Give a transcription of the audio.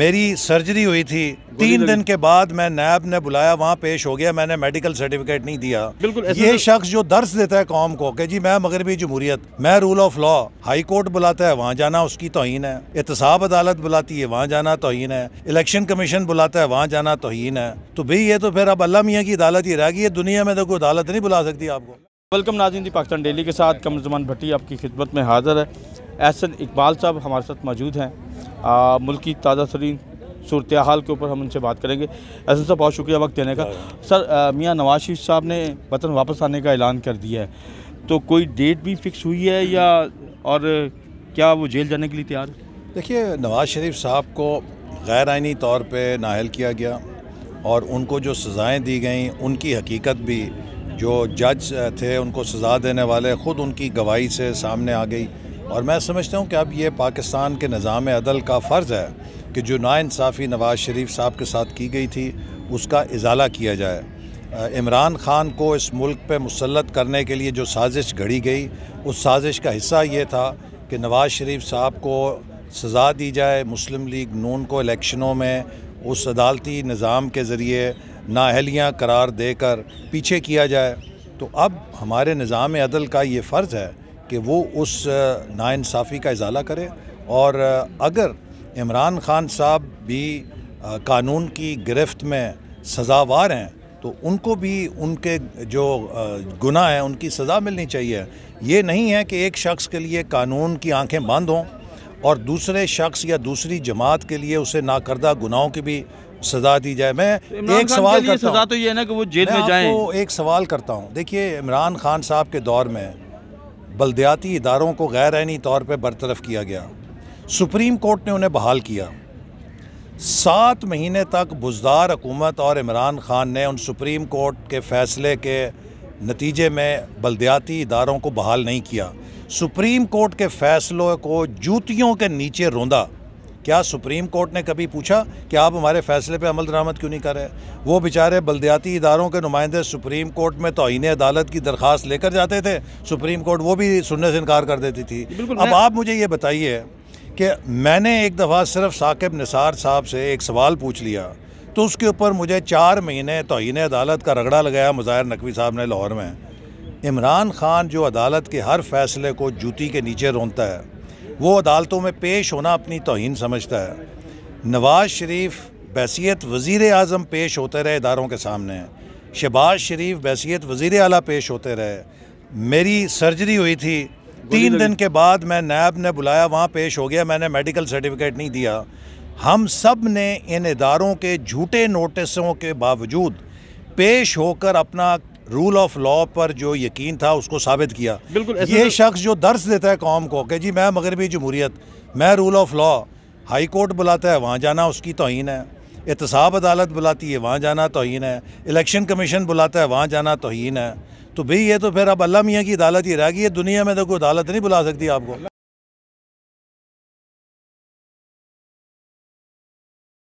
मेरी सर्जरी हुई थी तीन दिन के बाद मैं नैब ने बुलाया वहाँ पेश हो गया मैंने मेडिकल सर्टिफिकेट नहीं दिया बिल्कुल ये तो- शख्स जो दर्ज देता है कौम को कि जी मैं मगरबी जमहूरियत मैं rule of law high court बुलाता है वहाँ जाना उसकी तोहन है एहतसाब अदालत बुलाती है वहाँ जाना तोहन है इलेक्शन कमीशन बुलाता है वहाँ जाना तोहन है तो भाई ये तो फिर अब अल्लाह मियाँ की अदालत ही रह गई है दुनिया में तो कोई अदालत नहीं बुला सकती आपको वेलकम नाजिन पाकिस्तान डेली के साथ कमर जमान भट्टी आपकी खिदमत में हाजिर है एहसन इकबाल साहब हमारे साथ मौजूद हैं मुल्क की ताज़ा तरीन सूरत हाल के ऊपर हम उनसे बात करेंगे ऐसा सर बहुत शुक्रिया वक्त देने का सर मियाँ नवाज शरीफ साहब ने वतन वापस आने का ऐलान कर दिया है तो कोई डेट भी फिक्स हुई है या और क्या वो जेल जाने के लिए तैयार देखिए नवाज शरीफ साहब को गैर आइनी तौर पर नाहल किया गया और उनको जो सज़ाएँ दी गई उनकी हकीकत भी जो जज थे उनको सज़ा देने वाले ख़ुद उनकी गवाही से सामने आ गई और मैं समझता हूँ कि अब ये पाकिस्तान के निज़ाम अदल का फ़र्ज़ है कि जो नाानसाफ़ी नवाज़ शरीफ साहब के साथ की गई थी उसका इजाला किया जाए इमरान ख़ान को इस मुल्क पर मुसलत करने के लिए जो साजिश घड़ी गई उस साजिश का हिस्सा ये था कि नवाज़ शरीफ साहब को सज़ा दी जाए मुस्लिम लीग नून को इलेक्शनों में उस अदालती निज़ाम के ज़रिए नााहलियाँ करार देकर पीछे किया जाए तो अब हमारे निज़ाम अदल का ये फ़र्ज़ है कि वो उस नाानसाफ़ी का इजाला करे और अगर इमरान ख़ान साहब भी कानून की गिरफ्त में सजावार हैं तो उनको भी उनके जो गुनाह हैं उनकी सज़ा मिलनी चाहिए ये नहीं है कि एक शख्स के लिए कानून की आंखें बंद हों और दूसरे शख्स या दूसरी जमात के लिए उसे नाकर्दा गुनाहों की भी सज़ा दी जाए मैं तो एक सवाल करता सज़ा तो ये है ना कि वो जेल में जाएं। एक सवाल करता हूँ देखिए इमरान खान साहब के दौर में बलदयाती इदारों को गैर आइनी तौर पर बरतरफ किया गया सुप्रीम कोर्ट ने उन्हें बहाल किया सात महीने तक बुजदार हकूमत और इमरान ख़ान ने उन सुप्रीम कोर्ट के फ़ैसले के नतीजे में बलदियाती इदारों को बहाल नहीं किया सुप्रीम कोर्ट के फ़ैसलों को जूतियों के नीचे रोंदा क्या सुप्रीम कोर्ट ने कभी पूछा कि आप हमारे फैसले पे अमल दरामद क्यों नहीं कर रहे वो बेचारे बलदियाती इदारों के नुमाइंदे सुप्रीम कोर्ट में तोहन अदालत की दरख्वास्त लेकर जाते थे सुप्रीम कोर्ट वो भी सुनने से इनकार कर देती थी अब आप मुझे ये बताइए कि मैंने एक दफ़ा सिर्फ साकिब निसार साहब से एक सवाल पूछ लिया तो उसके ऊपर मुझे चार महीने तोहन अदालत का रगड़ा लगाया मुजाहिर नकवी साहब ने लाहौर में इमरान खान जो अदालत के हर फैसले को जूती के नीचे रोनता है वो अदालतों में पेश होना अपनी तोहन समझता है नवाज शरीफ बैसीत वज़ी अजम पेश होते रहे इदारों के सामने शहबाज शरीफ बैसीत वज़ी अला पेश होते रहे मेरी सर्जरी हुई थी तीन दिन के बाद मैं नैब ने बुलाया वहाँ पेश हो गया मैंने मेडिकल सर्टिफिकेट नहीं दिया हम सब ने इन इदारों के झूठे नोटिसों के बावजूद पेश होकर अपना रूल ऑफ लॉ पर जो यकीन था उसको साबित किया बिल्कुल ये तो- शख्स जो दर्ज देता है कौम को कि जी मैं मगरबी जमहूरियत मैं rule of law high court बुलाता है वहाँ जाना उसकी तोहन है एहतसाब अदालत बुलाती है वहाँ जाना तोहन है इलेक्शन कमीशन बुलाता है वहाँ जाना तोहन है तो भाई ये तो फिर अब अल्लाह मियाँ की अदालत ही रह गई है दुनिया में तो कोई अदालत नहीं बुला सकती आपको